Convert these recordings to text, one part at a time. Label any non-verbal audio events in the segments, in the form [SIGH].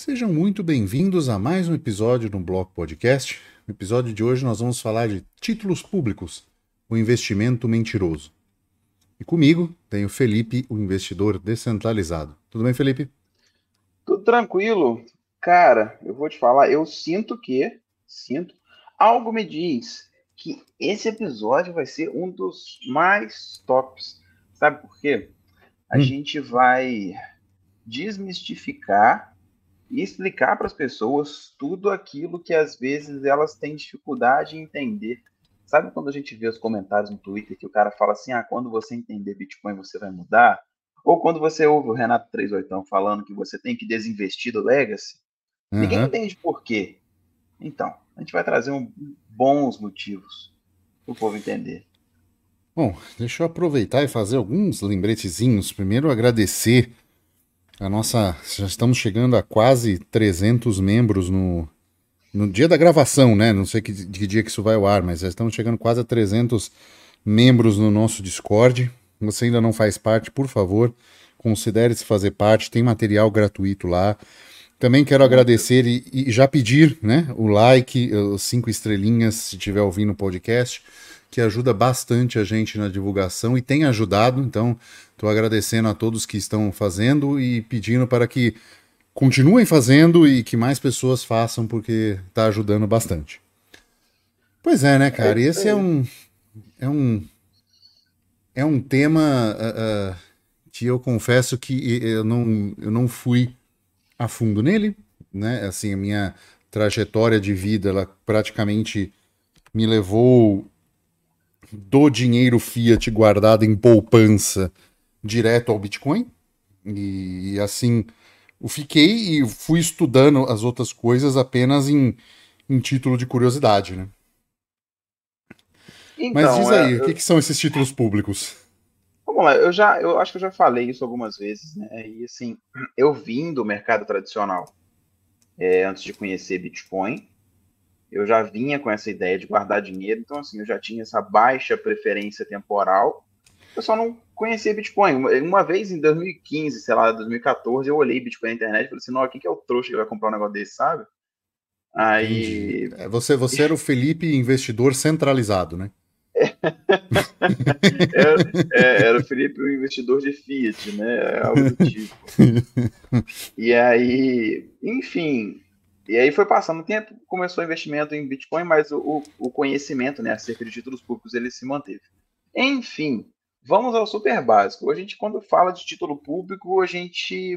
Sejam muito bem-vindos a mais um episódio do Bloco Podcast. No episódio de hoje nós vamos falar de títulos públicos, o investimento mentiroso. E comigo tem o Felipe, o investidor descentralizado. Tudo bem, Felipe? Tudo tranquilo. Cara, eu vou te falar, eu sinto que, sinto, algo me diz que esse episódio vai ser um dos mais tops. Sabe por quê? A hum. gente vai desmistificar e explicar para as pessoas tudo aquilo que às vezes elas têm dificuldade em entender. Sabe quando a gente vê os comentários no Twitter que o cara fala assim: ah, quando você entender Bitcoin você vai mudar? Ou quando você ouve o Renato 38 falando que você tem que desinvestir do Legacy? Uhum. Ninguém entende por quê. Então, a gente vai trazer um, bons motivos para o povo entender. Bom, deixa eu aproveitar e fazer alguns lembretezinhos. Primeiro, agradecer a nossa. Já estamos chegando a quase 300 membros no, no dia da gravação, né? Não sei que, que dia que isso vai ao ar, mas já estamos chegando quase a 300 membros no nosso Discord. Você ainda não faz parte, por favor, considere se fazer parte. Tem material gratuito lá. Também quero agradecer e, e já pedir né, o like, os cinco estrelinhas, se estiver ouvindo o podcast que ajuda bastante a gente na divulgação e tem ajudado. Então, estou agradecendo a todos que estão fazendo e pedindo para que continuem fazendo e que mais pessoas façam, porque está ajudando bastante. Pois é, né, cara? E esse é um. É um. É um tema uh, uh, que eu confesso que eu não, eu não fui a fundo nele, né? Assim, a minha trajetória de vida, ela praticamente me levou do dinheiro fiat guardado em poupança direto ao Bitcoin. E, assim, eu fiquei e fui estudando as outras coisas apenas em, em título de curiosidade, né? Então, Mas diz aí, eu... É, o que, que, são esses títulos públicos? Vamos lá, eu já, eu acho que eu já falei isso algumas vezes, né? E assim, eu vim do mercado tradicional é, antes de conhecer Bitcoin eu já vinha com essa ideia de guardar dinheiro, então assim, eu já tinha essa baixa preferência temporal. Eu só não conhecia Bitcoin. Uma vez em 2015, sei lá, 2014, eu olhei Bitcoin na internet e falei assim, não, quem que é o trouxa que vai comprar um negócio desse, sabe? Aí... É, você, você era o Felipe investidor centralizado, né? [LAUGHS] era, é, era o Felipe o investidor de Fiat, né? É algo do tipo. [LAUGHS] E aí, enfim, e aí foi passando o tempo, começou o investimento em Bitcoin, mas o, o conhecimento né, acerca de títulos públicos ele se manteve. Enfim, vamos ao super básico. A gente, quando fala de título público, a gente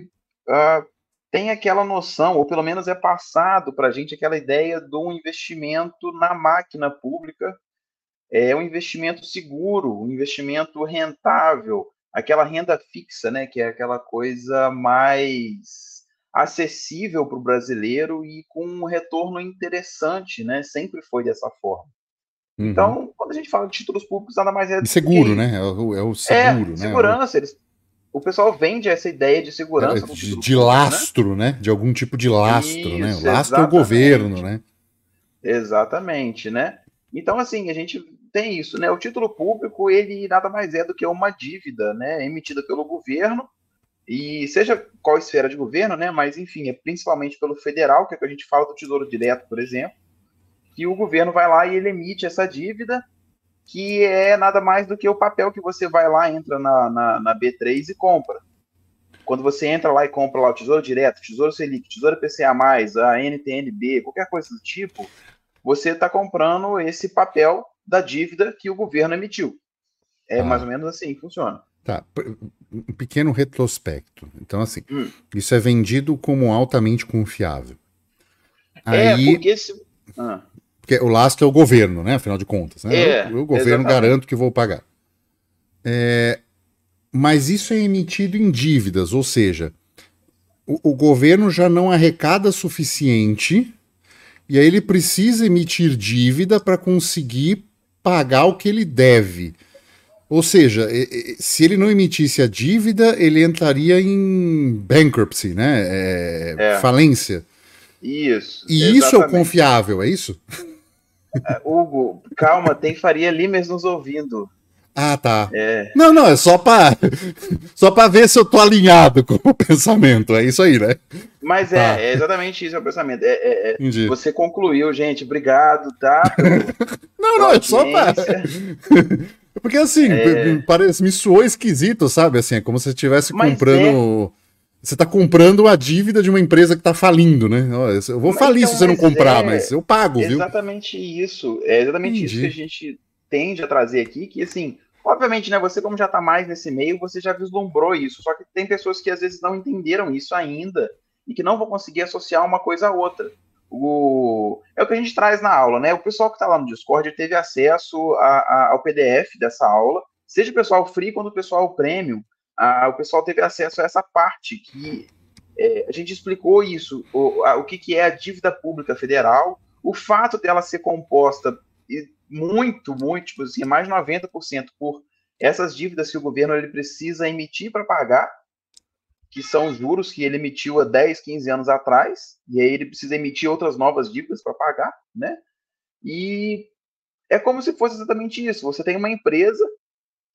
uh, tem aquela noção, ou pelo menos é passado para a gente aquela ideia do investimento na máquina pública, é um investimento seguro, um investimento rentável, aquela renda fixa, né, que é aquela coisa mais acessível para o brasileiro e com um retorno interessante, né? Sempre foi dessa forma. Uhum. Então, quando a gente fala de títulos públicos, nada mais é. seguro, que... né? É o, é o é, seguro, é, né? Segurança, eles o pessoal vende essa ideia de segurança. É, de, de lastro, público, né? né? De algum tipo de lastro, Isso, né? O lastro é o governo, né? Exatamente, né? Então, assim, a gente tem isso, né? O título público, ele nada mais é do que uma dívida, né? Emitida pelo governo e seja qual esfera de governo, né? Mas enfim, é principalmente pelo federal, que é que a gente fala do Tesouro Direto, por exemplo, que o governo vai lá e ele emite essa dívida, que é nada mais do que o papel que você vai lá, entra na, na, na B3 e compra. Quando você entra lá e compra lá o Tesouro Direto, Tesouro Selic, Tesouro PCA+, a NTNB, qualquer coisa do tipo, você está comprando esse papel da dívida que o governo emitiu. É ah. mais ou menos assim que funciona. Tá, um pequeno retrospecto. Então, assim, hum. isso é vendido como altamente confiável. É, Aí, porque, se... ah. porque o lastro é o governo, né? Afinal de contas, né? É, o governo exatamente. garanto que vou pagar. É, mas isso é emitido em dívidas, ou seja, o, o governo já não arrecada suficiente e aí ele precisa emitir dívida para conseguir pagar o que ele deve. Ou seja, se ele não emitisse a dívida, ele entraria em bankruptcy, né? É, é. Falência. Isso. E exatamente. isso é confiável, é isso? É, Hugo, calma, tem Faria Limers nos ouvindo. Ah, tá. É. Não, não, é só para [LAUGHS] só para ver se eu tô alinhado com o pensamento. É isso aí, né? Mas é, tá. é, é, exatamente isso é o pensamento. É, é você concluiu, gente. Obrigado, tá? [LAUGHS] não, não, é só para [LAUGHS] Porque assim, é... parece, me soou esquisito, sabe? Assim, é como se você estivesse comprando. É... Você está comprando a dívida de uma empresa que está falindo, né? Eu vou mas falir então, se você não comprar, é... mas eu pago, é exatamente viu? Isso, é exatamente Entendi. isso que a gente tende a trazer aqui, que assim, obviamente, né, você como já está mais nesse meio, você já vislumbrou isso, só que tem pessoas que às vezes não entenderam isso ainda e que não vão conseguir associar uma coisa a outra o, é o que a gente traz na aula, né? O pessoal que está lá no Discord teve acesso a, a, ao PDF dessa aula, seja o pessoal free quanto o pessoal premium, a, o pessoal teve acesso a essa parte que é, a gente explicou isso, o, a, o que, que é a dívida pública federal, o fato dela ser composta muito, muito, tipo assim, mais de 90% por essas dívidas que o governo ele precisa emitir para pagar, que são juros que ele emitiu há 10, 15 anos atrás, e aí ele precisa emitir outras novas dívidas para pagar, né? E é como se fosse exatamente isso. Você tem uma empresa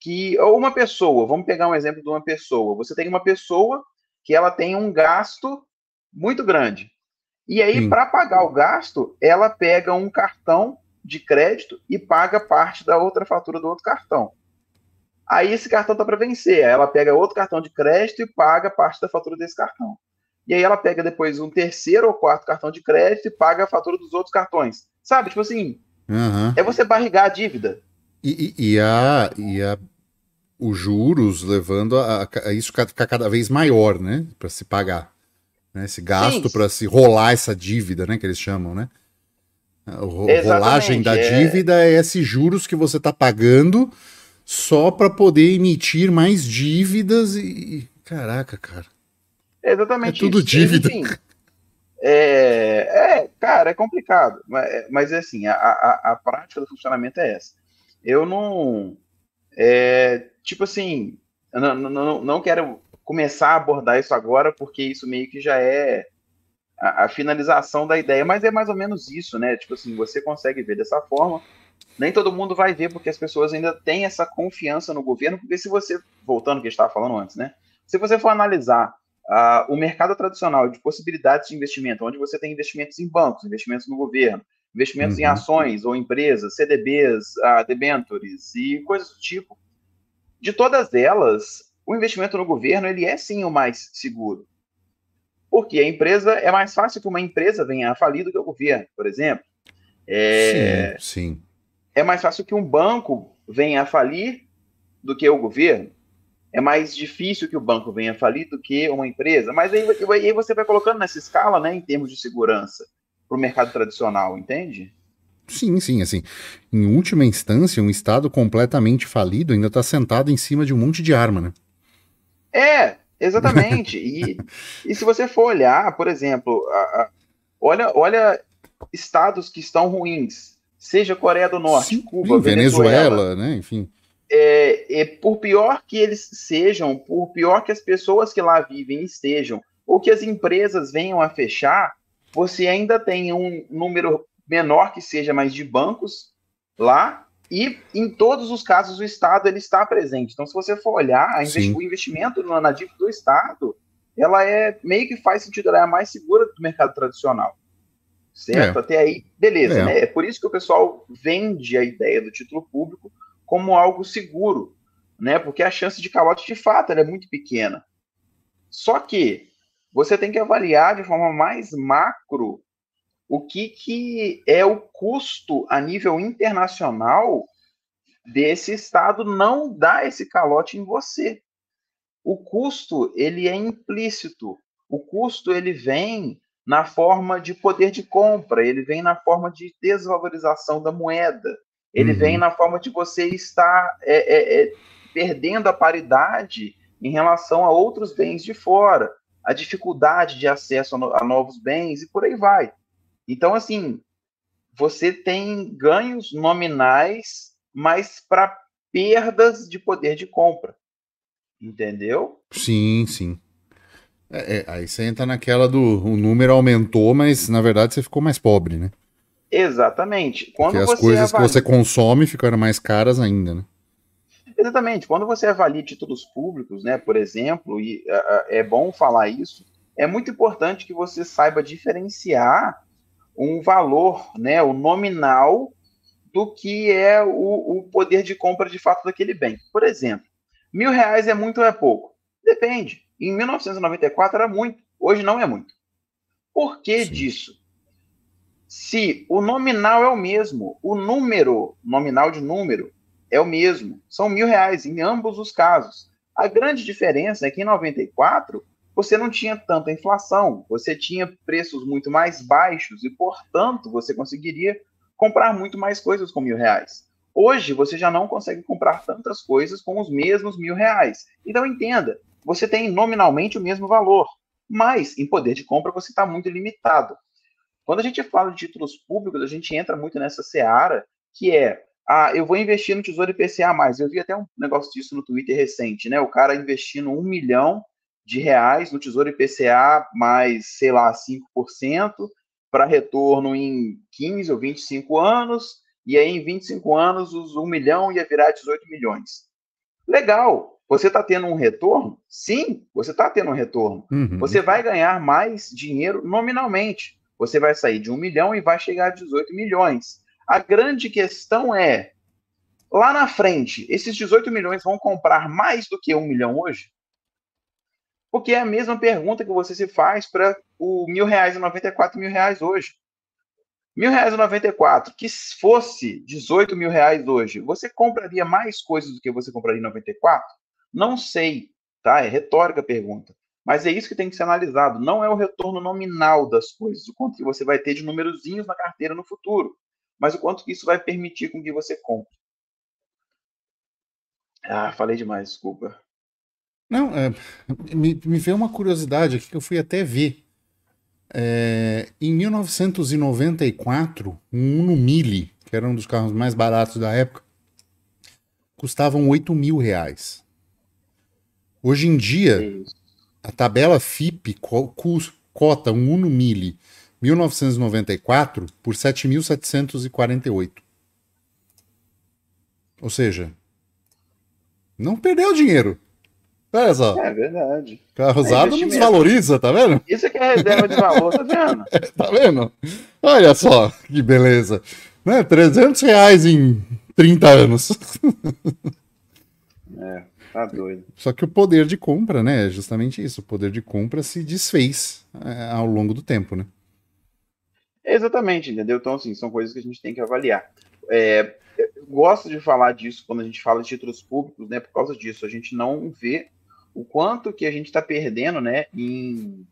que ou uma pessoa, vamos pegar um exemplo de uma pessoa. Você tem uma pessoa que ela tem um gasto muito grande. E aí para pagar o gasto, ela pega um cartão de crédito e paga parte da outra fatura do outro cartão. Aí esse cartão está para vencer. Aí ela pega outro cartão de crédito e paga parte da fatura desse cartão. E aí ela pega depois um terceiro ou quarto cartão de crédito e paga a fatura dos outros cartões. Sabe? Tipo assim, uhum. é você barrigar a dívida. E, e, e a, e a, os juros levando a, a isso ficar cada vez maior, né? Para se pagar. Né? Esse gasto para se rolar essa dívida, né? Que eles chamam, né? A rolagem Exatamente, da é. dívida é... é esses juros que você está pagando só para poder emitir mais dívidas e. Caraca, cara. É exatamente é tudo isso. dívida. Enfim, é, é, cara, é complicado. Mas, é, mas é assim, a, a, a, prática do funcionamento é essa. Eu não. É, tipo assim, não, não, não quero começar a abordar isso agora, porque isso meio que já é a, a finalização da ideia, mas é mais ou menos isso, né? Tipo assim, você consegue ver dessa forma nem todo mundo vai ver, porque as pessoas ainda têm essa confiança no governo, porque se você, voltando ao que a gente estava falando antes, né? Se você for analisar uh, o mercado tradicional de possibilidades de investimento, onde você tem investimentos em bancos, investimentos no governo, investimentos uhum. em ações ou empresas, CDBs, uh, ah, debentures e coisas do tipo, de todas elas, o investimento no governo ele é sim o mais seguro. Porque a empresa é mais fácil que uma empresa venha a falir do que o governo, por exemplo. É... Sim, sim é mais fácil que um banco venha a falir do que o governo. É mais difícil que o banco venha a falir do que uma empresa. Mas aí, aí você vai colocando nessa escala, né, em termos de segurança, para o mercado tradicional, entende? Sim, sim, assim. Em última instância, um Estado completamente falido ainda está sentado em cima de um monte de arma, né? É, exatamente. e, [LAUGHS] e se você for olhar, por exemplo, a, a, olha, olha estados que estão ruins seja Coreia do Norte, Sim, Cuba, Venezuela, Venezuela, né? Enfim. É, é, por pior que eles sejam, por pior que as pessoas que lá vivem estejam, ou que as empresas venham a fechar, você ainda tem um número menor que seja mais de bancos lá, e em todos os casos o Estado ele está presente. Então, se você for olhar, investi Sim. o investimento na dívida do Estado, ela é meio que faz sentido, ela é a mais segura do mercado tradicional certo? É. Até aí, beleza, é. né? É por isso que o pessoal vende a ideia do título público como algo seguro, né? Porque a chance de calote de fato é muito pequena. Só que você tem que avaliar de forma mais macro o que, que é o custo a nível internacional desse estado não dar esse calote em você. O custo ele é implícito. O custo ele vem na forma de poder de compra, ele vem na forma de desvalorização da moeda, ele uhum. vem na forma de você estar é, é, é, perdendo a paridade em relação a outros bens de fora, a dificuldade de acesso a, novos bens e por aí vai. Então, assim, você tem ganhos nominais, mas para perdas de poder de compra. Entendeu? Sim, sim. É, é, aí você entra naquela do o número aumentou, mas na verdade você ficou mais pobre, né? Exatamente. Quando Porque as coisas avalia... que você consome ficaram mais caras ainda, né? Exatamente. Quando você avalia títulos públicos, né, por exemplo, e é, é bom falar isso, é muito importante que você saiba diferenciar um valor, né, o nominal, do que é o, o poder de compra de fato daquele bem. Por exemplo, mil reais é muito ou é pouco? Depende em 1994 era muito, hoje não é muito. Por que Sim. disso? Se o nominal é o mesmo, o número, nominal de número, é o mesmo, são mil reais em ambos os casos. A grande diferença é que em 94 você não tinha tanta inflação, você tinha preços muito mais baixos e, portanto, você conseguiria comprar muito mais coisas com mil reais. Hoje você já não consegue comprar tantas coisas com os mesmos mil reais. Então entenda, você tem nominalmente o mesmo valor, mas em poder de compra você está muito limitado. Quando a gente fala de títulos públicos, a gente entra muito nessa seara que é ah, eu vou investir no Tesouro IPCA mais. Eu vi até um negócio disso no Twitter recente, né? O cara investindo um milhão de reais no Tesouro IPCA mais, sei lá, 5%, para retorno em 15 ou 25 anos, e aí em 25 anos os 1 milhão ia virar 18 milhões. Legal, você está tendo um retorno? Sim, você está tendo um retorno. Uhum. Você vai ganhar mais dinheiro nominalmente. Você vai sair de um milhão e vai chegar a 18 milhões. A grande questão é: lá na frente, esses 18 milhões vão comprar mais do que um milhão hoje? Porque é a mesma pergunta que você se faz para o mil reais e 94 mil reais hoje. Mil reais e 94, que se fosse 18 mil reais hoje, você compraria mais coisas do que você compraria em 94? Não sei, tá? É retórica a pergunta. Mas é isso que tem que ser analisado. Não é o retorno nominal das coisas, o quanto que você vai ter de numerozinhos na carteira no futuro, mas o quanto que isso vai permitir com que você compre. Ah, falei demais, desculpa. Não, é, me, me veio uma curiosidade aqui que eu fui até ver. É, em 1994, um Uno Mille, que era um dos carros mais baratos da época, custavam 8 mil reais. Hoje em dia, é a tabela FIP cota um Uno Mille 1994 por 7.748. Ou seja, não perdeu dinheiro. Olha só. É verdade. Carro usado é não desvaloriza, tá vendo? Isso é que é reserva de valor, tá vendo? [LAUGHS] tá vendo? Olha só, que beleza. Né? 300 reais em 30 anos. [LAUGHS] Tá doido. Só que o poder de compra, né? É justamente isso. O poder de compra se desfez é, ao longo do tempo, né? Exatamente, entendeu? Então, assim, são coisas que a gente tem que avaliar. É, gosto de falar disso quando a gente fala de títulos públicos, né? Por causa disso, a gente não vê o quanto que a gente está perdendo, né? Em,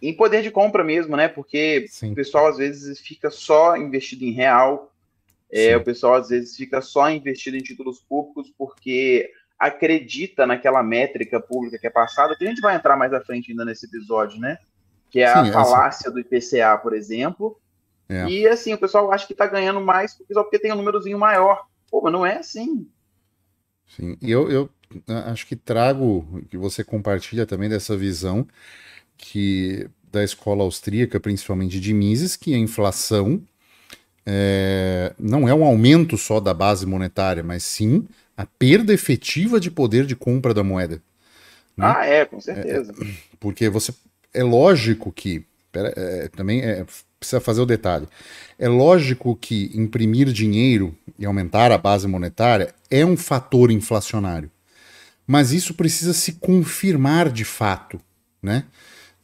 em poder de compra mesmo, né? Porque Sim. o pessoal às vezes fica só investido em real, é, o pessoal às vezes fica só investido em títulos públicos porque acredita naquela métrica pública que é passada, que a gente vai entrar mais à frente ainda nesse episódio, né? Que é a Sim, é, falácia do IPCA, por exemplo. É. E assim, o pessoal acha que está ganhando mais só porque tem um númerozinho maior. Pô, mas não é assim. Sim, e eu, eu né, acho que trago, que você compartilha também dessa visão que da escola austríaca, principalmente de Mises, que a inflação é, não é um aumento só da base monetária, mas sim a perda efetiva de poder de compra da moeda. Né? Ah, é, com certeza. É, é, porque você. É lógico que. Pera, é, também é, precisa fazer o detalhe. É lógico que imprimir dinheiro e aumentar a base monetária é um fator inflacionário. Mas isso precisa se confirmar de fato, né?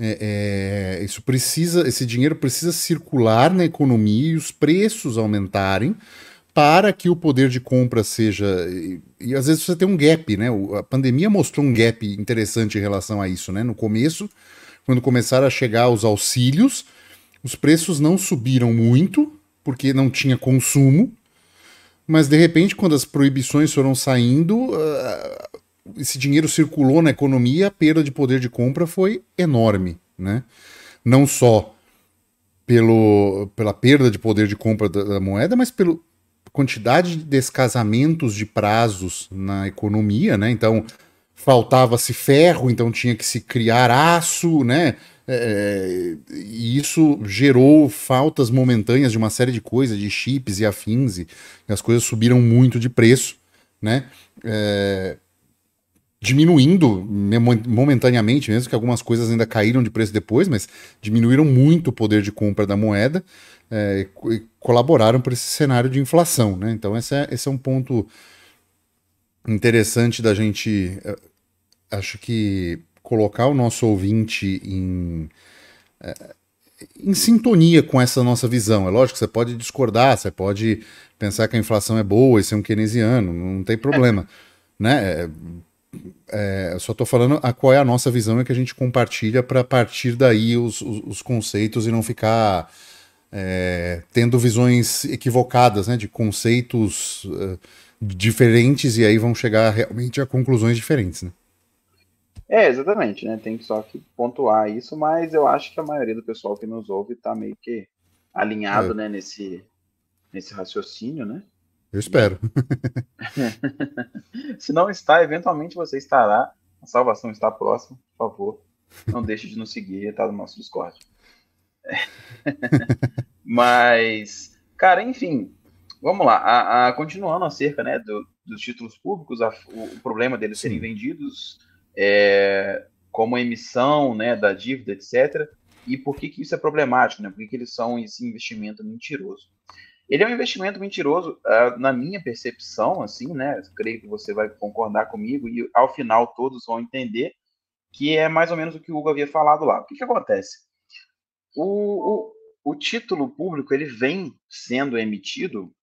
É, é, isso precisa, esse dinheiro precisa circular na economia e os preços aumentarem para que o poder de compra seja. E, e, às vezes você tem um gap, né? a pandemia mostrou um gap interessante em relação a isso, né? No começo, quando começaram a chegar os auxílios, os preços não subiram muito, porque não tinha consumo, mas de repente, quando as proibições foram saindo, ah, esse dinheiro circulou na economia, a perda de poder de compra foi enorme, né? Não só pelo, pela perda de poder de compra da, da moeda, mas pelo, quantidade de descasamentos de prazos na economia, né? Então faltava-se ferro, então tinha que se criar aço, né? É, e isso gerou faltas momentâneas de uma série de coisas, de chips e afins, e, as coisas subiram muito de preço, né? É, diminuindo momentaneamente, mesmo que algumas coisas ainda caíram de preço depois, mas diminuíram muito o poder de compra da moeda. É, colaboraram para esse cenário de inflação. Né? Então, esse é, esse é um ponto interessante da gente. Eh, acho que colocar o nosso ouvinte em, eh, em sintonia com essa nossa visão. É lógico que você pode discordar, você pode pensar que a inflação é boa e ser um keynesiano, não tem problema. [LAUGHS] né? É, é, eu só estou falando a qual é a nossa visão e que a gente compartilha para partir daí os, os, os conceitos e não ficar é, tendo visões equivocadas né, de conceitos uh, diferentes e aí vão chegar realmente a conclusões diferentes. Né? É, exatamente, né? Tem só que pontuar isso, mas eu acho que a maioria do pessoal que nos ouve está meio que alinhado é. né, nesse, nesse raciocínio, né? Eu espero. [LAUGHS] Se não está, eventualmente você estará. A salvação está próxima, por favor. Não deixe de nos seguir, tá no nosso Discord. [LAUGHS] Mas, cara, enfim, vamos lá. A, a, continuando acerca né, do, dos títulos públicos, a, o, o, problema deles serem vendidos é, como emissão né, da dívida, etc. E por que, que isso é problemático? Né? Por que, que eles são esse investimento mentiroso? Ele é um investimento mentiroso, uh, na minha percepção, assim, né? Creio que você vai concordar comigo e ao final todos vão entender que é mais ou menos o que o Hugo havia falado lá. O que, que acontece? O, o, título público ele vem sendo emitido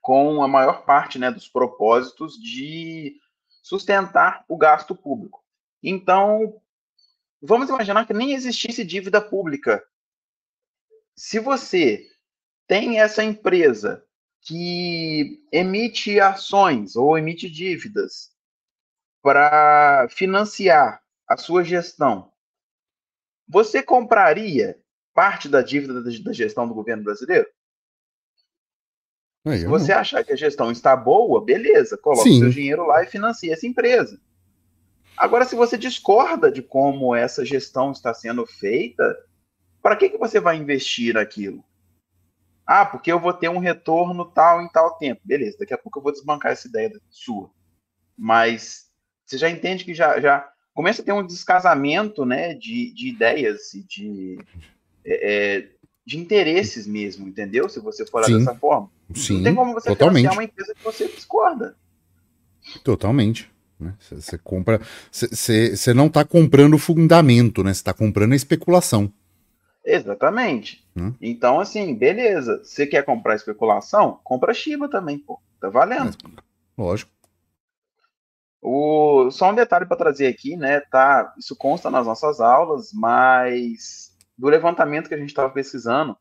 com a maior parte né, dos propósitos de sustentar o gasto público. Então, vamos imaginar que nem existisse dívida pública. Se você tem essa empresa que emite ações ou emite dívidas para financiar a sua gestão você compraria parte da dívida da gestão do governo brasileiro? Se ah, você não. achar que a gestão está boa, beleza, coloca Sim. seu dinheiro lá e financia essa empresa. Agora, se você discorda de como essa gestão está sendo feita, para que, que você vai investir aquilo? Ah, porque eu vou ter um retorno tal em tal tempo. Beleza, daqui a pouco eu vou desbancar essa ideia sua. Mas você já entende que já, já começa a ter um descasamento né, de, de ideias e de, é, é de interesses mesmo, entendeu? Se você for Sim. dessa forma. Sim, Não tem como você totalmente. uma empresa que você discorda. Totalmente. Você né? compra, você não está comprando o fundamento, né? Você está comprando a especulação. Exatamente. Hum? Então, assim, beleza. Você quer comprar especulação? Compra Shiba também, pô. Tá valendo. Mas, é, lógico. O, só um detalhe para trazer aqui, né? Tá, isso consta nas nossas aulas, mas do levantamento que a gente estava pesquisando,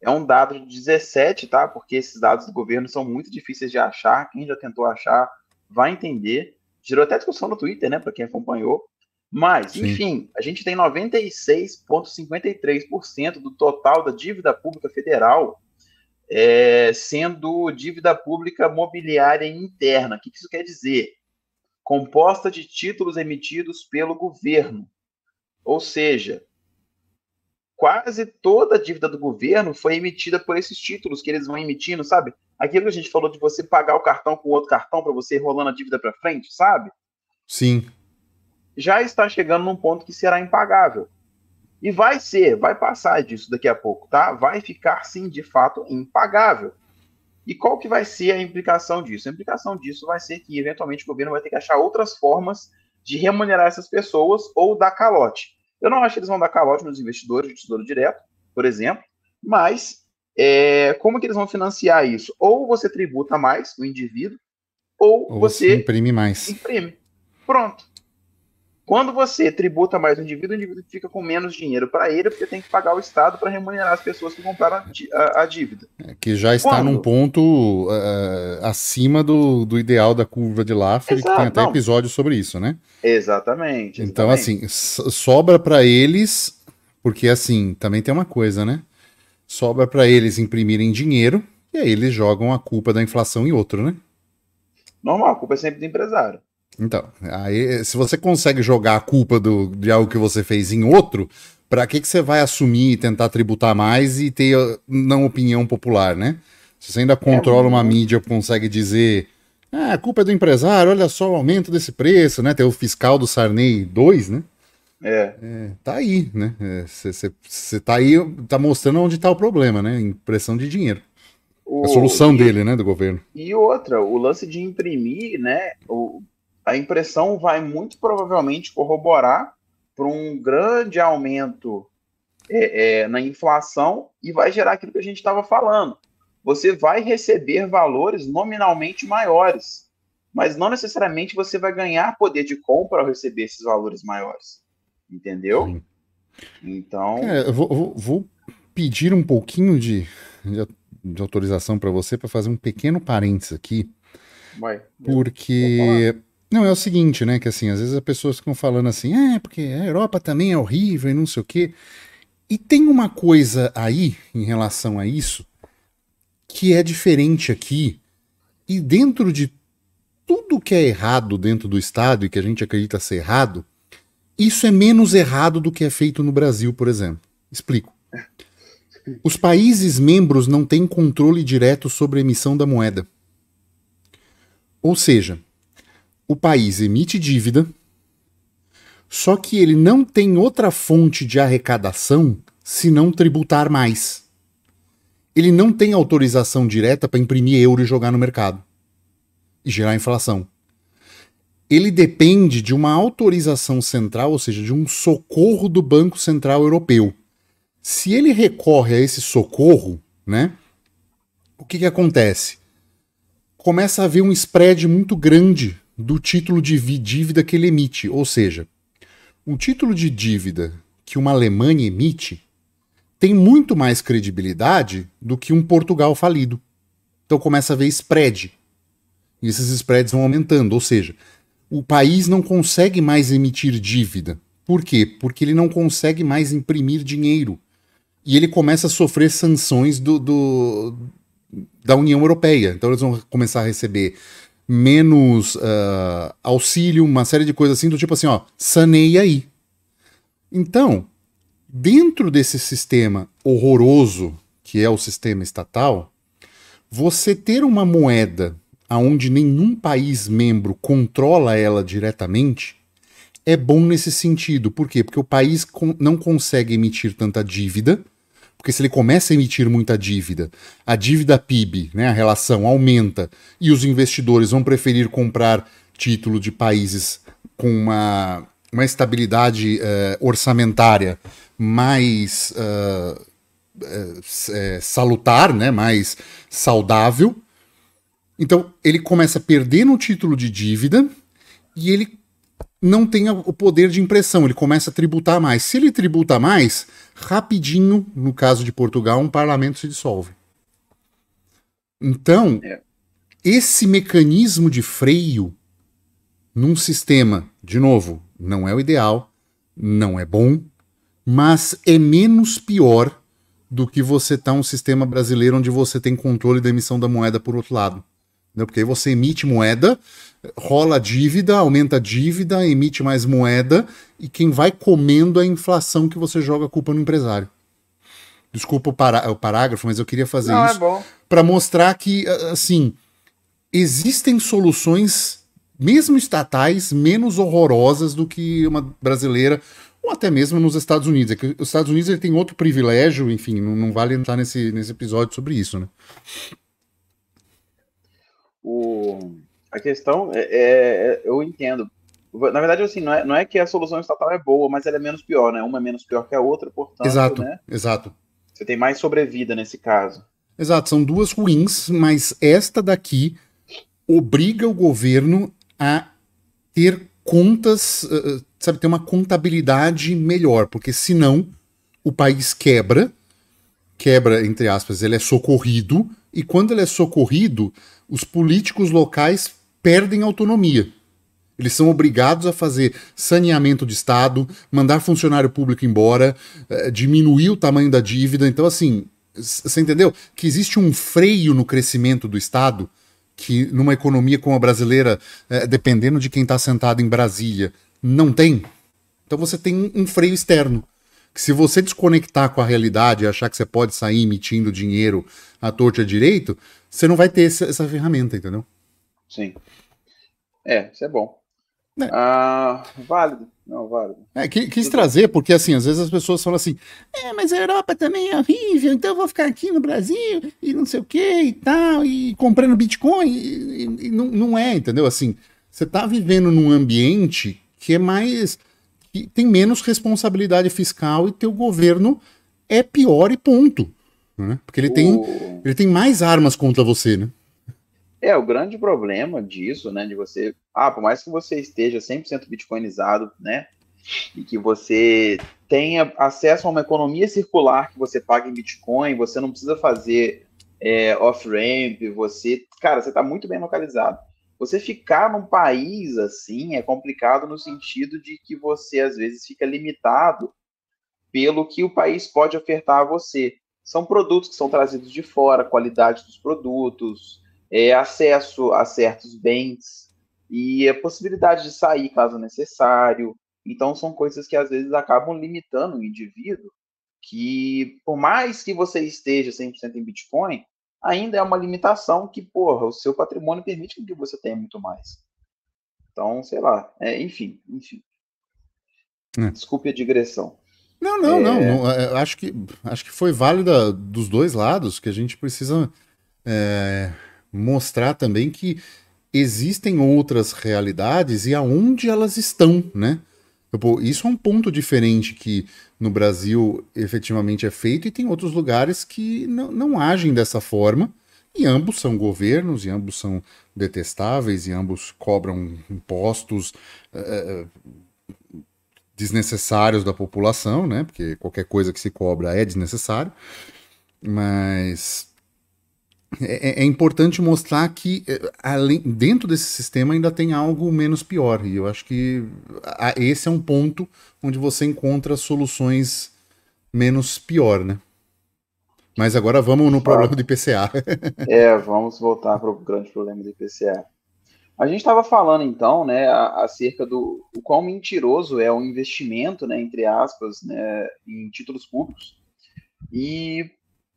é um dado de 17, tá? Porque esses dados do governo são muito difíceis de achar. Quem já tentou achar vai entender. Girou até discussão no Twitter, né? Para quem acompanhou. Mas, Sim. enfim, a gente tem 96,53% do total da dívida pública federal é, sendo dívida pública mobiliária interna. O que isso quer dizer? composta de títulos emitidos pelo governo. Ou seja, quase toda a dívida do governo foi emitida por esses títulos que eles vão emitindo, sabe? Aquilo que a gente falou de você pagar o cartão com outro cartão para você ir rolando a dívida para frente, sabe? Sim. Já está chegando num ponto que será impagável. E vai ser, vai passar disso daqui a pouco, tá? Vai ficar sim, de fato, impagável. E qual que vai ser a implicação disso? A implicação disso vai ser que, eventualmente, o governo vai ter que achar outras formas de remunerar essas pessoas ou dar calote. Eu não acho que eles vão dar calote nos investidores de tesouro direto, por exemplo, mas é, como que eles vão financiar isso? Ou você tributa mais o indivíduo, ou, ou você imprime mais. Imprime. Pronto. Quando você tributa mais o indivíduo, o indivíduo fica com menos dinheiro para ele, porque tem que pagar o Estado para remunerar as pessoas que compraram a, dívida. É, que já está Quando... num ponto uh, acima do, do ideal da curva de Laffer, que tem até não. episódio sobre isso, né? Exatamente. Então, exatamente. Então, assim, sobra para eles, porque assim, também tem uma coisa, né? Sobra para eles imprimirem dinheiro, e aí eles jogam a culpa da inflação em outro, né? Normal, a culpa é sempre do empresário. Então, aí se você consegue jogar a culpa do, de algo que você fez em outro, para que, que você vai assumir e tentar tributar mais e ter uh, não opinião popular, né? Se você ainda controla uma é. mídia, consegue dizer, ah, a culpa é do empresário, olha só o aumento desse preço, né? Tem o fiscal do Sarney 2, né? É. é. Tá aí, né? Você é, tá aí, tá mostrando onde tá o problema, né? Impressão de dinheiro. O... A solução e, dele, né, do governo. E outra, o lance de imprimir, né, o, a impressão vai muito provavelmente corroborar para um grande aumento é, é, na inflação e vai gerar aquilo que a gente estava falando. Você vai receber valores nominalmente maiores, mas não necessariamente você vai ganhar poder de compra ao receber esses valores maiores. Entendeu? Sim. Então. É, eu vou, vou, vou, pedir um pouquinho de, de, de autorização para você para fazer um pequeno parênteses aqui. Vai, porque não, é o seguinte, né? Que assim, às vezes as pessoas ficam falando assim, é, porque a Europa também é horrível e não sei o quê. E tem uma coisa aí em relação a isso que é diferente aqui. E dentro de tudo que é errado dentro do Estado e que a gente acredita ser errado, isso é menos errado do que é feito no Brasil, por exemplo. Explico. Os países membros não têm controle direto sobre a emissão da moeda. Ou seja, o país emite dívida, só que ele não tem outra fonte de arrecadação se não tributar mais. Ele não tem autorização direta para imprimir euro e jogar no mercado e gerar inflação. Ele depende de uma autorização central, ou seja, de um socorro do Banco Central Europeu. Se ele recorre a esse socorro, né? O que, que acontece? Começa a haver um spread muito grande do título de dívida que ele emite. Ou seja, um título de dívida que uma Alemanha emite tem muito mais credibilidade do que um Portugal falido. Então começa a ver spread. E esses spreads vão aumentando, ou seja, o país não consegue mais emitir dívida. Por quê? Porque ele não consegue mais imprimir dinheiro. E ele começa a sofrer sanções do, do da União Europeia. Então eles vão começar a receber menos uh, auxílio, uma série de coisas assim, do tipo assim, ó, saneia aí. Então, dentro desse sistema horroroso que é o sistema estatal, você ter uma moeda aonde nenhum país membro controla ela diretamente é bom nesse sentido. Por quê? Porque o país não consegue emitir tanta dívida porque se ele começa a emitir muita dívida, a dívida PIB, né, a relação aumenta e os investidores vão preferir comprar título de países com uma, uma estabilidade uh, orçamentária mais uh, uh, salutar, né, mais saudável. Então ele começa a perder no título de dívida e ele não tenha o poder de impressão, ele começa a tributar mais. Se ele tributa mais, rapidinho, no caso de Portugal, um parlamento se dissolve. Então, é. esse mecanismo de freio num sistema, de novo, não é o ideal, não é bom, mas é menos pior do que você tá um sistema brasileiro onde você tem controle da emissão da moeda por outro lado. Né? Porque aí você emite moeda, rola dívida, aumenta a dívida, emite mais moeda e quem vai comendo é a inflação que você joga a culpa no empresário. Desculpa o, pará o parágrafo, mas eu queria fazer Não, é isso é para mostrar que, assim, existem soluções, mesmo estatais, menos horrorosas do que uma brasileira ou até mesmo nos Estados Unidos. É que os Estados Unidos ele tem outro privilégio, enfim, não, não vale entrar nesse, nesse episódio sobre isso, né? O... A questão é, é, é, eu entendo. Na verdade, assim, não é, não é que a solução estatal é boa, mas ela é menos pior, né? Uma é menos pior que a outra, portanto. Exato, né? exato. Você tem mais sobrevida nesse caso. Exato, são duas ruins, mas esta daqui obriga o governo a ter contas, eh, eh, sabe, ter uma contabilidade melhor, porque senão o país quebra, quebra entre aspas, ele é socorrido, e quando ele é socorrido, os políticos locais perdem autonomia. Eles são obrigados a fazer saneamento de Estado, mandar funcionário público embora, eh, diminuir o tamanho da dívida. Então, assim, você entendeu? Que existe um freio no crescimento do Estado que, numa economia como a brasileira, eh, dependendo de quem está sentado em Brasília, não tem. Então, você tem um freio externo. Que se você desconectar com a realidade e achar que você pode sair emitindo dinheiro à torta direito, você não vai ter essa ferramenta, entendeu? Sim. É, isso é bom. É. Ah, válido. Não, válido. É, quis, quis trazer, porque assim, às vezes as pessoas falam assim, é, mas a Europa também é horrível, então eu vou ficar aqui no Brasil e não sei o que e tal, e comprando Bitcoin, e, e, e não, não é, entendeu? Assim, você está vivendo num ambiente que é mais. que tem menos responsabilidade fiscal e teu governo é pior e ponto. Né? Porque ele, o... tem, ele tem mais armas contra você, né? É, o grande problema disso, né, de você, ah, por mais que você esteja 100% bitcoinizado, né, e que você tenha acesso a uma economia circular que você paga em bitcoin, você não precisa fazer é, off-ramp, você, cara, você está muito bem localizado. Você ficar num país assim é complicado no sentido de que você às vezes fica limitado pelo que o país pode ofertar a você. São produtos que são trazidos de fora, qualidade dos produtos, é, acesso a certos bens e a possibilidade de sair caso necessário. Então, são coisas que às vezes acabam limitando o indivíduo, que por mais que você esteja 100% em Bitcoin, ainda é uma limitação que, porra, o seu patrimônio permite que você tenha muito mais. Então, sei lá, é, enfim, enfim. É. Desculpe a digressão. Não, não, é... não, não. É, acho, que, acho que foi válida dos dois lados, que a gente precisa. É mostrar também que existem outras realidades e aonde elas estão, né? Tipo, isso é um ponto diferente que no Brasil efetivamente é feito e tem outros lugares que não, não agem dessa forma. E ambos são governos, e ambos são detestáveis, e ambos cobram impostos eh, eh, desnecessários da população, né? Porque qualquer coisa que se cobra é desnecessário. Mas é, é, é, importante mostrar que é, além, dentro desse sistema ainda tem algo menos pior. E eu acho que a, esse é um ponto onde você encontra soluções menos pior, né? Mas agora vamos no problema do IPCA. [LAUGHS] é, vamos voltar para o grande problema do IPCA. A gente estava falando então, né, acerca do o quão mentiroso é o investimento, né, entre aspas, né, em títulos públicos. E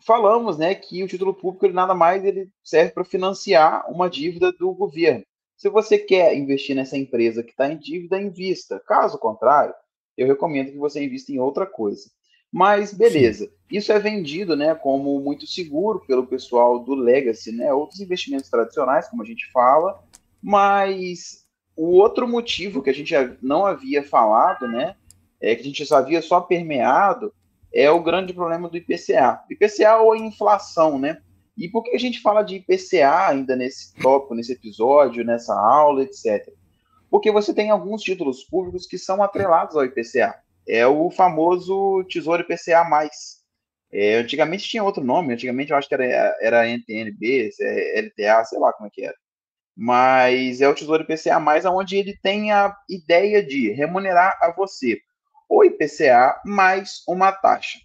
falamos né, que o título público ele nada mais ele serve para financiar uma dívida do governo. Se você quer investir nessa empresa que está em dívida, invista. Caso contrário, eu recomendo que você invista em outra coisa. Mas beleza, Sim. isso é vendido né, como muito seguro pelo pessoal do Legacy, né, outros investimentos tradicionais, como a gente fala, mas o outro motivo que a gente não havia falado, né, é que a gente só havia só permeado, é o grande problema do IPCA. IPCA ou inflação, né? E por que a gente fala de IPCA ainda nesse tópico, nesse episódio, nessa aula, etc? Porque você tem alguns títulos públicos que são atrelados ao IPCA. É o famoso Tesouro IPCA+. É, antigamente tinha outro nome, antigamente eu acho que era, era NTNB, é, LTA, sei lá como é que era. Mas é o Tesouro IPCA+, onde ele tem a ideia de remunerar a você o IPCA mais uma taxa.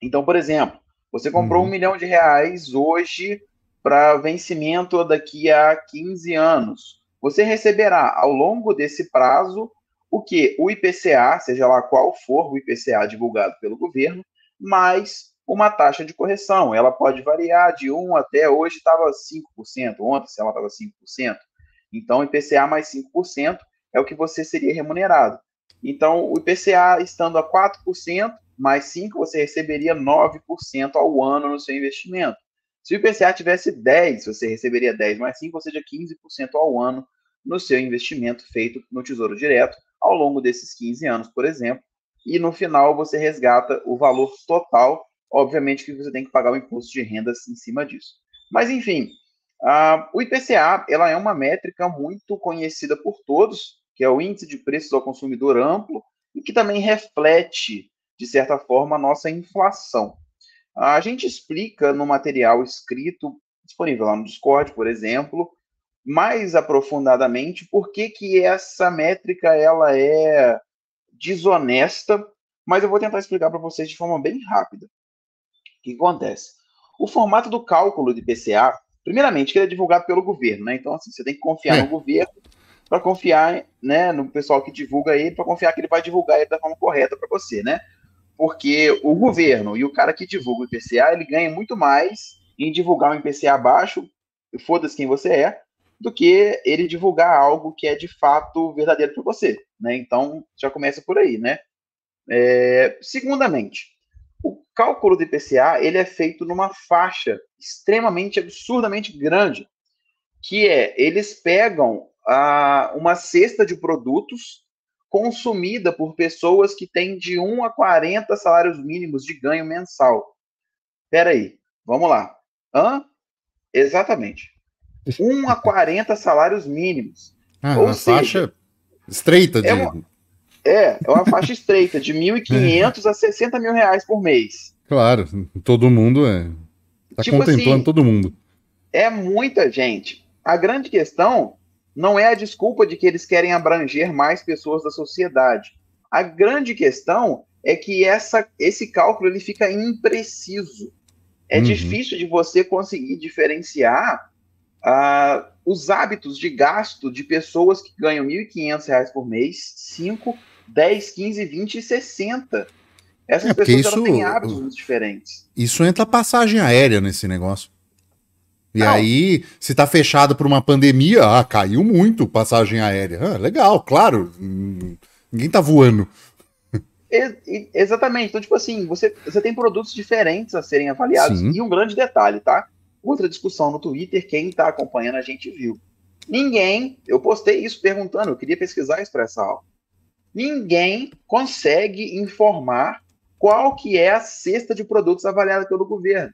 Então, por exemplo, você comprou uhum. um milhão de reais hoje para vencimento daqui a 15 anos. Você receberá ao longo desse prazo o que? O IPCA, seja lá qual for o IPCA divulgado pelo governo, mais uma taxa de correção. Ela pode variar de 1 até hoje estava 5%, ontem, sei lá, estava 5%. Então, IPCA mais 5% é o que você seria remunerado. Então, o IPCA estando a 4%, mais 5%, você receberia 9% ao ano no seu investimento. Se o IPCA tivesse 10, você receberia 10 mais 5, ou seja, 15% ao ano no seu investimento feito no Tesouro Direto ao longo desses 15 anos, por exemplo. E no final você resgata o valor total, obviamente que você tem que pagar o imposto de renda em cima disso. Mas enfim, uh, o IPCA ela é uma métrica muito conhecida por todos, que é o índice de preços ao consumidor amplo, e que também reflete, de certa forma, a nossa inflação. A gente explica no material escrito, disponível lá no Discord, por exemplo, mais aprofundadamente por que, que essa métrica ela é desonesta, mas eu vou tentar explicar para vocês de forma bem rápida. O que acontece? O formato do cálculo de PCA, primeiramente, que ele é divulgado pelo governo, né? Então, assim, você tem que confiar é. no governo para confiar né, no pessoal que divulga ele, para confiar que ele vai divulgar ele da forma correta para você, né? Porque o governo e o cara que divulga o IPCA, ele ganha muito mais em divulgar um IPCA baixo, foda-se quem você é, do que ele divulgar algo que é de fato verdadeiro para você, né? Então, já começa por aí, né? É, segundamente, o cálculo do IPCA, ele é feito numa faixa extremamente, absurdamente grande, que é, eles pegam uma cesta de produtos consumida por pessoas que têm de 1 a 40 salários mínimos de ganho mensal. Espera aí, vamos lá. Hã? Exatamente. 1 a 40 salários mínimos. Ah, Ou uma seja, faixa estreita de... É uma, é, é uma faixa estreita, de 1.500 [LAUGHS] a 60 mil reais por mês. Claro, todo mundo é... Está tipo contemplando assim, todo mundo. É muita gente. A grande questão não é a desculpa de que eles querem abranger mais pessoas da sociedade. A grande questão é que essa, esse cálculo ele fica impreciso. É uhum. difícil de você conseguir diferenciar uh, os hábitos de gasto de pessoas que ganham R$ 1.500 por mês, 5, 10, 15, 20 e 60. Essas é pessoas isso, têm hábitos diferentes. Isso entra passagem aérea nesse negócio. E Não. aí, se tá fechado por uma pandemia, ah, caiu muito passagem aérea. Ah, legal, claro. Hum, ninguém tá voando. Ex exatamente. Então, tipo assim, você, você tem produtos diferentes a serem avaliados. Sim. E um grande detalhe, tá? Outra discussão no Twitter, quem tá acompanhando a gente viu. Ninguém, eu postei isso perguntando, eu queria pesquisar isso para essa aula. Ninguém consegue informar qual que é a cesta de produtos avaliada pelo governo.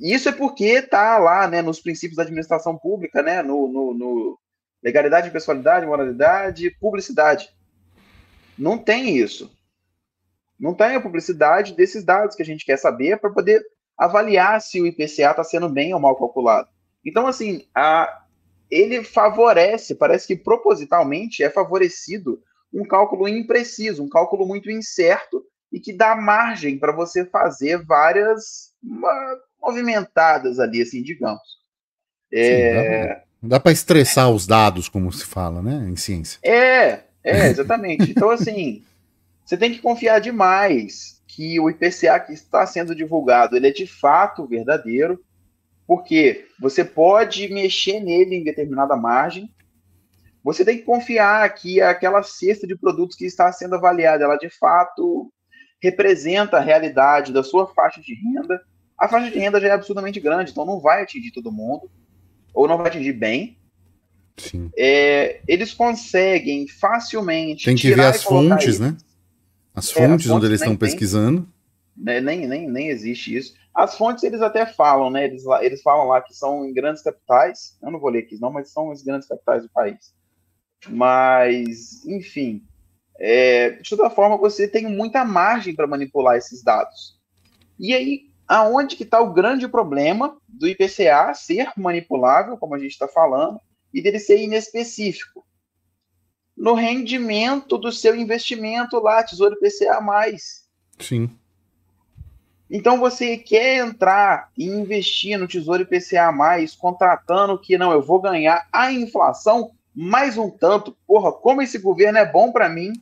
Isso é porque está lá, né, nos princípios da administração pública, né, no, no, no legalidade, pessoalidade, moralidade, publicidade. Não tem isso. Não tem a publicidade desses dados que a gente quer saber para poder avaliar se o IPCA está sendo bem ou mal calculado. Então, assim, a, ele favorece, parece que propositalmente é favorecido um cálculo impreciso, um cálculo muito incerto e que dá margem para você fazer várias uma, movimentadas ali, assim, digamos. É... Sim, dá, dá para estressar os dados, como se fala, né, em ciência. É, é, [LAUGHS] exatamente. então, assim, você tem que confiar demais que o IPCA que está sendo divulgado, ele é de fato verdadeiro, porque você pode mexer nele em determinada margem, você tem que confiar que aquela cesta de produtos que está sendo avaliada, ela de fato representa a realidade da sua faixa de renda, a faixa de renda já é absurdamente grande, então não vai atingir todo mundo, ou não vai atingir bem. Sim. É, eles conseguem facilmente. Tem que ver as fontes, isso. né? As é, fontes, é, onde eles estão pesquisando. Né, nem, nem, nem existe isso. As fontes eles até falam, né? Eles, eles falam lá que são em grandes capitais. Eu não vou ler aqui, não, mas são as grandes capitais do país. Mas, enfim. É, de toda forma, você tem muita margem para manipular esses dados. E aí, aonde que está o grande problema do IPCA ser manipulável, como a gente está falando, e dele ser inespecífico. No rendimento do seu investimento lá, Tesouro IPCA+. Sim. Então você quer entrar e investir no Tesouro IPCA+, contratando que não, eu vou ganhar a inflação mais um tanto. Porra, como esse governo é bom para mim.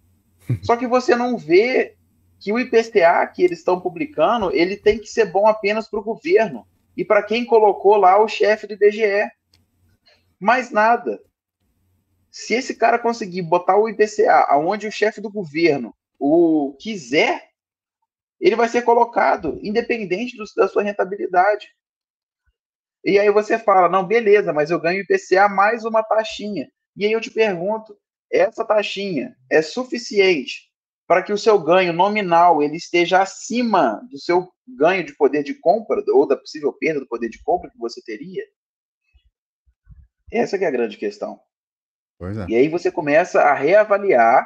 [LAUGHS] Só que você não vê que o IPCA que eles estão publicando, ele tem que ser bom apenas para o governo e para quem colocou lá o chefe do IBGE. Mais nada. Se esse cara conseguir botar o IPCA aonde o chefe do governo o quiser, ele vai ser colocado, independente do, da sua rentabilidade. E aí você fala, não, beleza, mas eu ganho IPCA mais uma taxinha. E aí eu te pergunto, essa taxinha é suficiente para que o seu ganho nominal ele esteja acima do seu ganho de poder de compra ou da possível perda do poder de compra que você teria? Essa é a grande questão. É. E aí você começa a reavaliar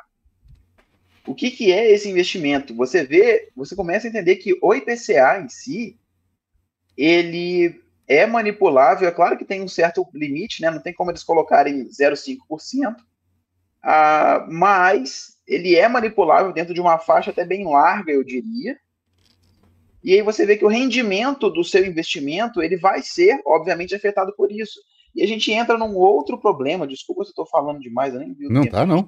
o que, que é esse investimento. Você vê, você começa a entender que o IPCA em si, ele é manipulável. É claro que tem um certo limite, né? Não tem como eles colocarem 0,5%. Ah, mas ele é manipulável dentro de uma faixa até bem larga, eu diria. E aí você vê que o rendimento do seu investimento, ele vai ser, obviamente, afetado por isso. E a gente entra num outro problema, desculpa se eu estou falando demais, eu nem vi o Não tá, não.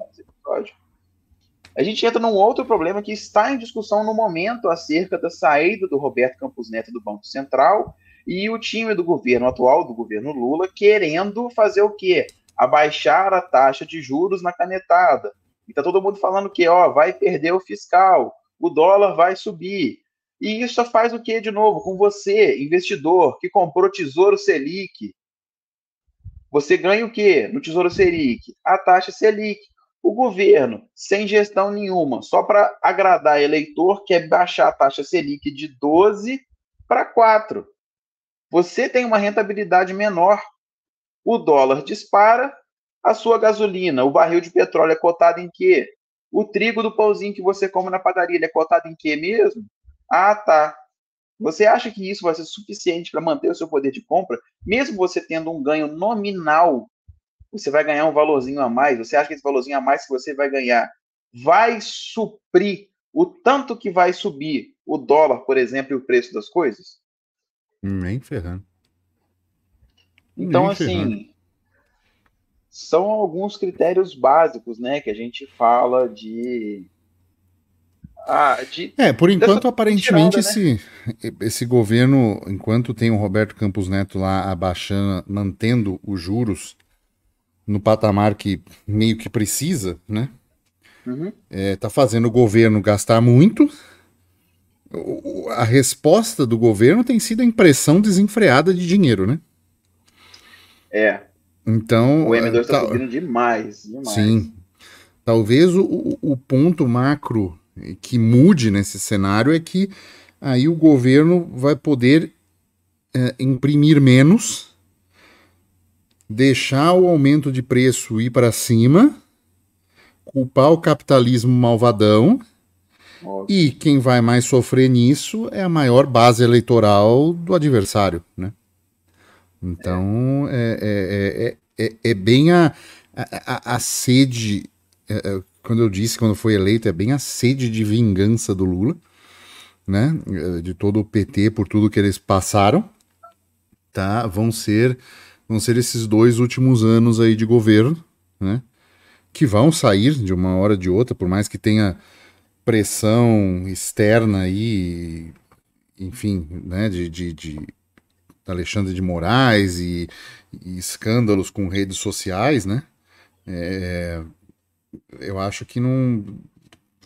A gente entra num outro problema que está em discussão no momento acerca da saída do Roberto Campos Neto do Banco Central e o time do governo atual, do governo Lula, querendo fazer o quê? Abaixar a taxa de juros na canetada e tá todo mundo falando que, ó, vai perder o fiscal, o dólar vai subir. E isso faz o que de novo com você, investidor, que comprou Tesouro Selic? Você ganha o que no Tesouro Selic? A taxa Selic. O governo, sem gestão nenhuma, só para agradar eleitor, quer baixar a taxa Selic de 12 para 4. Você tem uma rentabilidade menor. O dólar dispara, a sua gasolina, o barril de petróleo é cotado em quê? O trigo do pãozinho que você come na padaria, ele é cotado em quê mesmo? Ah, tá. Você acha que isso vai ser suficiente para manter o seu poder de compra? Mesmo você tendo um ganho nominal, você vai ganhar um valorzinho a mais. Você acha que esse valorzinho a mais que você vai ganhar vai suprir o tanto que vai subir o dólar, por exemplo, e o preço das coisas? Nem ferrando. Então, Nem então, ferrando. assim, são alguns critérios básicos, né, que a gente fala de ah, de, é, por enquanto, aparentemente, tirada, né? esse, esse governo, enquanto tem o Roberto Campos Neto lá abaixando, mantendo os juros no patamar que meio que precisa, né? Uhum. É, tá fazendo o governo gastar muito. O, a resposta do governo tem sido a impressão desenfreada de dinheiro, né? É, então. O M2 está tá eh, subindo demais, demais. Sim. Talvez o, o ponto macro que mude nesse cenário é que aí o governo vai poder é, imprimir menos, deixar o aumento de preço ir para cima, culpar o capitalismo malvadão. Óbvio. E quem vai mais sofrer nisso é a maior base eleitoral do adversário, né? Então, é, é, é, é, bem a, a, a sede, quando eu disse, quando foi eleito, é bem a sede de vingança do Lula, né? De todo o PT por tudo que eles passaram, tá? Vão ser, vão ser esses dois últimos anos aí de governo, né? Que vão sair de uma hora de outra, por mais que tenha pressão externa aí, enfim, né? de, de, de da Alexandre de Moraes e, e escândalos com redes sociais, né? É, eu acho que não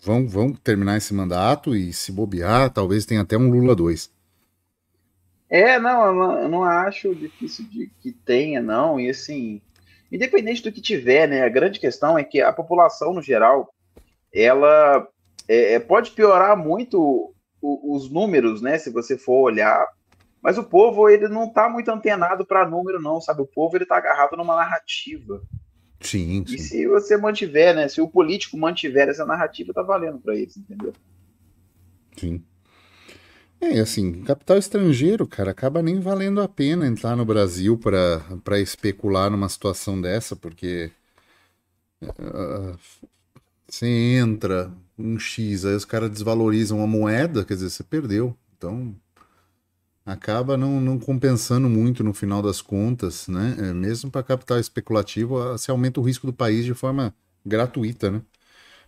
vão, vão terminar esse mandato e se bobear, talvez tenha até um Lula 2. É, não, eu não, eu não acho difícil de que tenha, não. E assim, independente do que tiver, né? A grande questão é que a população, no geral, ela é, é pode piorar muito os números, né? Se você for olhar mas o povo, ele não está muito antenado para número, não, sabe? O povo, ele está agarrado numa narrativa. Sim, sim. E se você mantiver, né? Se o político mantiver essa narrativa, tá valendo para eles, entendeu? Sim. É, assim, capital estrangeiro, cara, acaba nem valendo a pena entrar no Brasil para especular numa situação dessa, porque uh, você entra um X, aí os caras desvalorizam a moeda, quer dizer, você perdeu. Então, acaba não, não compensando muito no final das contas, né? É, mesmo para capital especulativo, se aumenta o risco do país de forma gratuita, né?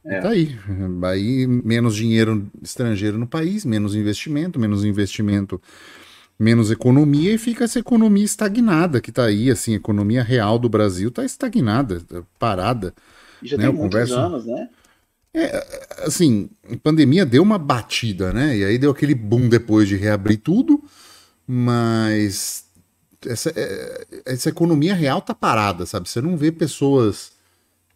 É. Tá aí. Aí menos dinheiro estrangeiro no país, menos investimento, menos investimento, menos economia, e fica essa economia estagnada que tá aí, assim, a economia real do Brasil tá estagnada, tá parada. E já né? tem muitos converso... anos, né? É, assim, a pandemia deu uma batida, né? E aí deu aquele boom depois de reabrir tudo mas essa, é, essa economia real tá parada, sabe? Você não vê pessoas.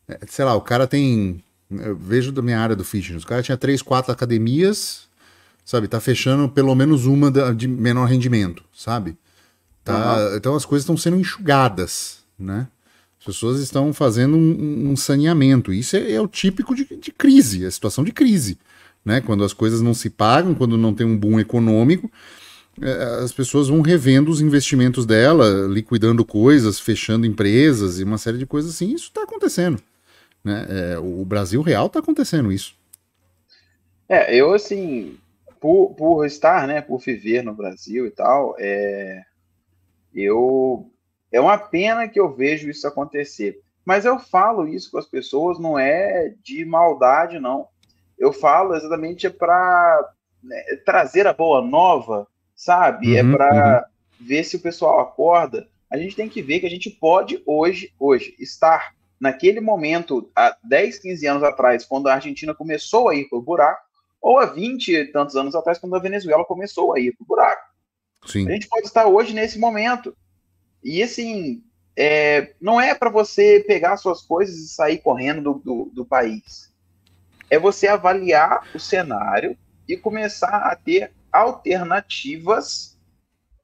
É, sei lá, o cara tem. Eu vejo da minha área do fitness, o cara tinha três, quatro academias, sabe? Tá fechando pelo menos uma de menor rendimento, sabe? Tá, uhum. Então as coisas estão sendo enxugadas, né? As pessoas estão fazendo um, um saneamento. Isso é, é o típico de, de crise, é a situação de crise. Né? Quando as coisas não se pagam, quando não tem um boom econômico, é, as pessoas vão revendo os investimentos dela, liquidando coisas, fechando empresas e uma série de coisas assim. Isso está acontecendo. Né? É, o Brasil real está acontecendo isso. É, eu assim, por, por estar, né, por viver no Brasil e tal, é, eu é uma pena que eu vejo isso acontecer. Mas eu falo isso com as pessoas, não é de maldade, não. Eu falo exatamente para né, trazer a boa nova sabe? É uhum, é para uhum. ver se o pessoal acorda. A gente tem que ver que a gente pode hoje, hoje, estar naquele momento, há 10, 15 anos atrás, quando a Argentina começou a ir para o buraco, ou há 20 e tantos anos atrás, quando a Venezuela começou a ir para o buraco. Sim. A gente pode estar hoje nesse momento. E assim, é, não é para você pegar suas coisas e sair correndo do, do, do, país. É você avaliar o cenário e começar a ter alternativas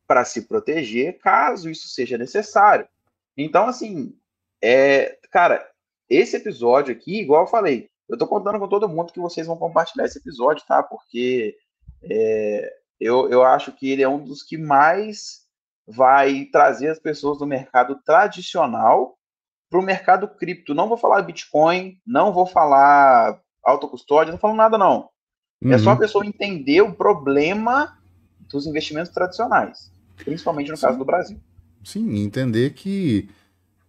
para se proteger caso isso seja necessário. Então, assim, é, cara, esse episódio aqui, igual eu falei, eu tô contando com todo mundo que vocês vão compartilhar esse episódio, tá? Porque é, eu, eu acho que ele é um dos que mais vai trazer as pessoas do mercado tradicional para o mercado cripto. Não vou falar Bitcoin, não vou falar autocustódia, não falo nada, não. Uhum. É só a uhum. pessoa entender o problema dos investimentos tradicionais, principalmente no Sim. caso do Brasil. Sim, entender que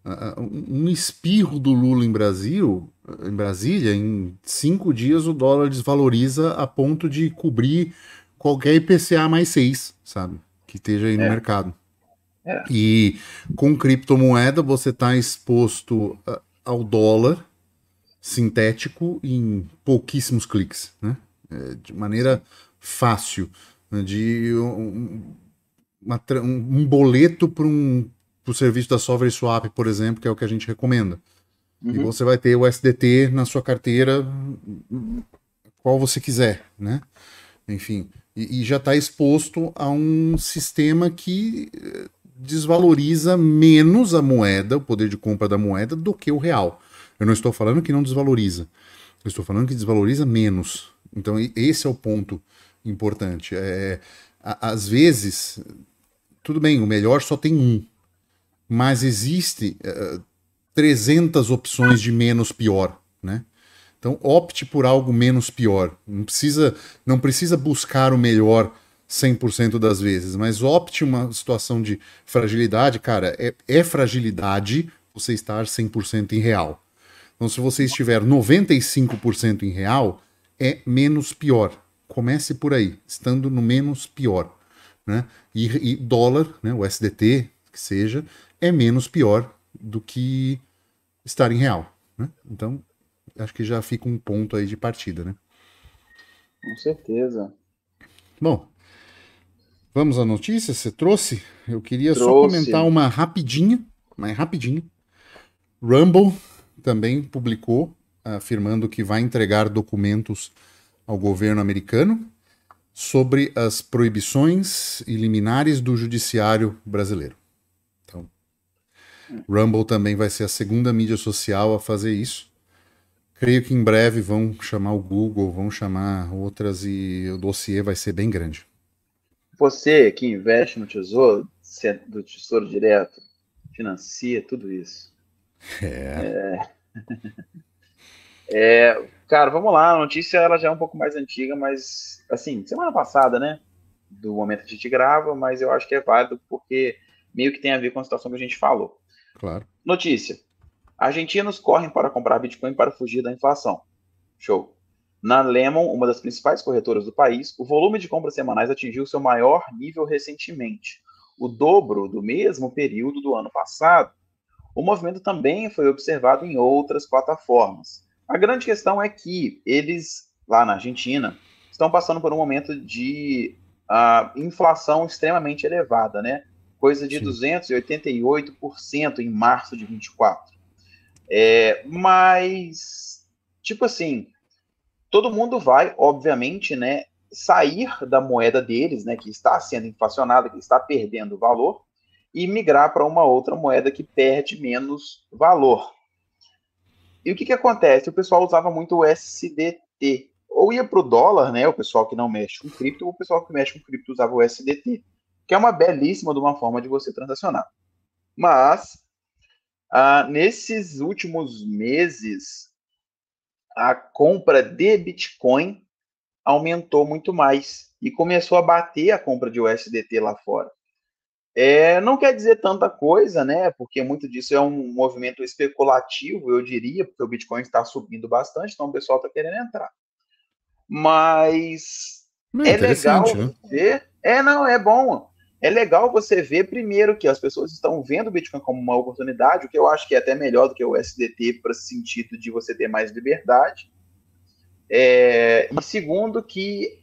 uh, um espirro do Lula em Brasil, em Brasília, em cinco dias o dólar desvaloriza a ponto de cobrir qualquer IPCA mais seis, sabe? Que esteja aí no é. mercado. É. E com criptomoeda você está exposto ao dólar sintético em pouquíssimos cliques, né? É, de maneira fácil, né, de um, uma, um boleto para um o serviço da Sovereign Swap, por exemplo, que é o que a gente recomenda. Uhum. E você vai ter o SDT na sua carteira, qual você quiser, né? Enfim, e, e já está exposto a um sistema que eh, desvaloriza menos a moeda, o poder de compra da moeda, do que o real. Eu não estou falando que não desvaloriza. Eu estou falando que desvaloriza menos. Então, esse é o ponto importante. É, é às vezes, tudo bem, o melhor só tem um, mas existe uh, é, 300 opções de menos pior, né? Então, opte por algo menos pior. Não precisa, não precisa buscar o melhor 100% das vezes, mas opte uma situação de fragilidade, cara, é, é fragilidade você estar 100% em real. Então, se você estiver 95% em real, é menos pior. Comece por aí, estando no menos pior. Né? E, e dólar, né, o SDT, que seja, é menos pior do que estar em real. Né? Então, acho que já fica um ponto aí de partida, né? Com certeza. Bom, vamos à notícia? Você trouxe? Eu queria trouxe. só comentar uma rapidinha, mas rapidinho. Rumble também publicou afirmando que vai entregar documentos ao governo americano sobre as proibições e liminares do judiciário brasileiro. Então, Rumble também vai ser a segunda mídia social a fazer isso. Creio que em breve vão chamar o Google, vão chamar outras e o dossiê vai ser bem grande. Você que investe no tesouro, é do tesouro direto, financia tudo isso. É. é... [LAUGHS] É, cara, vamos lá. A notícia ela já é um pouco mais antiga, mas assim, semana passada, né? Do momento que a gente grava, mas eu acho que é válido porque meio que tem a ver com a situação que a gente falou. Claro. Notícia: Argentinos correm para comprar Bitcoin para fugir da inflação. Show. Na Lemon, uma das principais corretoras do país, o volume de compras semanais atingiu seu maior nível recentemente, o dobro do mesmo período do ano passado. O movimento também foi observado em outras plataformas. A grande questão é que eles, lá na Argentina, estão passando por um momento de uh, inflação extremamente elevada, né? Coisa de Sim. 288% em março de 24. É, mas, tipo assim, todo mundo vai, obviamente, né, sair da moeda deles, né, que está sendo inflacionada, que está perdendo valor, e migrar para uma outra moeda que perde menos valor. E o que, que acontece? O pessoal usava muito o SDT. Ou ia para o dólar, né? O pessoal que não mexe com cripto, ou o pessoal que mexe com cripto usava o SDT, que é uma belíssima de uma forma de você transacionar. Mas, ah, nesses últimos meses, a compra de Bitcoin aumentou muito mais e começou a bater a compra de USDT lá fora. É, não quer dizer tanta coisa, né? Porque muito disso é um movimento especulativo, eu diria, porque o Bitcoin está subindo bastante, então o pessoal está querendo entrar. Mas é, legal né? ver. É, não, é bom. É legal você ver, primeiro, que as pessoas estão vendo o Bitcoin como uma oportunidade, o que eu acho que é até melhor do que o SDT, para sentido de você ter mais liberdade. É, e segundo, que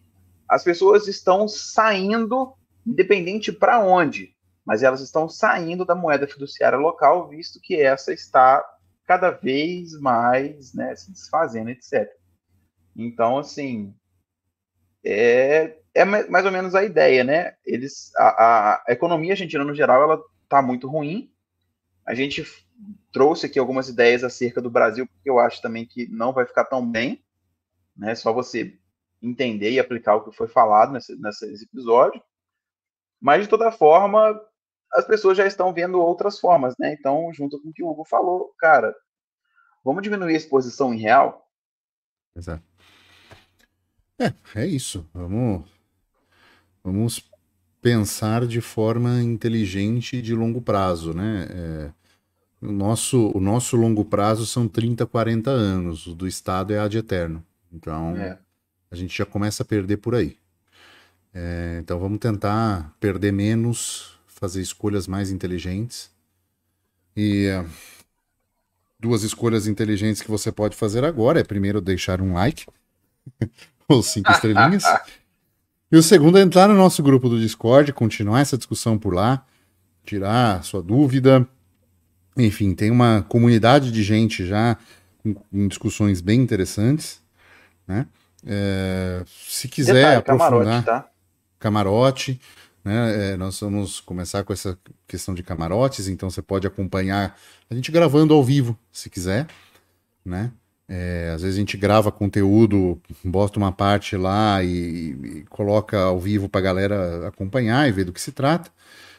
as pessoas estão saindo, independente para onde mas elas estão saindo da moeda fiduciária local, visto que essa está cada vez mais né, se desfazendo, etc. Então, assim, é, é mais ou menos a ideia, né? Eles, a, a economia argentina, no geral, ela está muito ruim. A gente trouxe aqui algumas ideias acerca do Brasil, porque eu acho também que não vai ficar tão bem, né? Só você entender e aplicar o que foi falado nesse, nesse episódio. Mas, de toda forma, as pessoas já estão vendo outras formas, né? Então, junto com o que o Hugo falou, cara, vamos diminuir a exposição em real? Exato. É, é isso. Vamos, vamos pensar de forma inteligente e de longo prazo, né? É, o, nosso, o nosso longo prazo são 30, 40 anos. O do Estado é ad eterno. Então, é. a gente já começa a perder por aí. É, então, vamos tentar perder menos fazer escolhas mais inteligentes. E eh, duas escolhas inteligentes que você pode fazer agora é primeiro deixar um like [LAUGHS] ou cinco estrelinhas. [LAUGHS] E o segundo é entrar no nosso grupo do Discord, continuar essa discussão por lá, tirar sua dúvida. Enfim, tem uma comunidade de gente já com, discussões bem interessantes, né? É, se quiser Detalhe, aprofundar... Camarote, tá? Camarote. Né? É, nós vamos começar com essa questão de camarotes, então você pode acompanhar a gente gravando ao vivo, se quiser, né? É, às vezes a gente grava conteúdo, bota uma parte lá e, e coloca ao vivo para a galera acompanhar e ver do que se trata.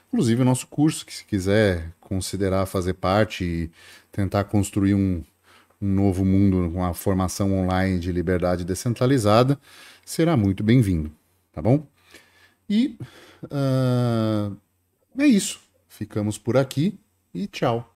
Inclusive o nosso curso, que se quiser considerar fazer parte e tentar construir um, um novo mundo, com a formação online de liberdade descentralizada, será muito bem-vindo, tá bom? E Uh, é isso. Ficamos por aqui e tchau.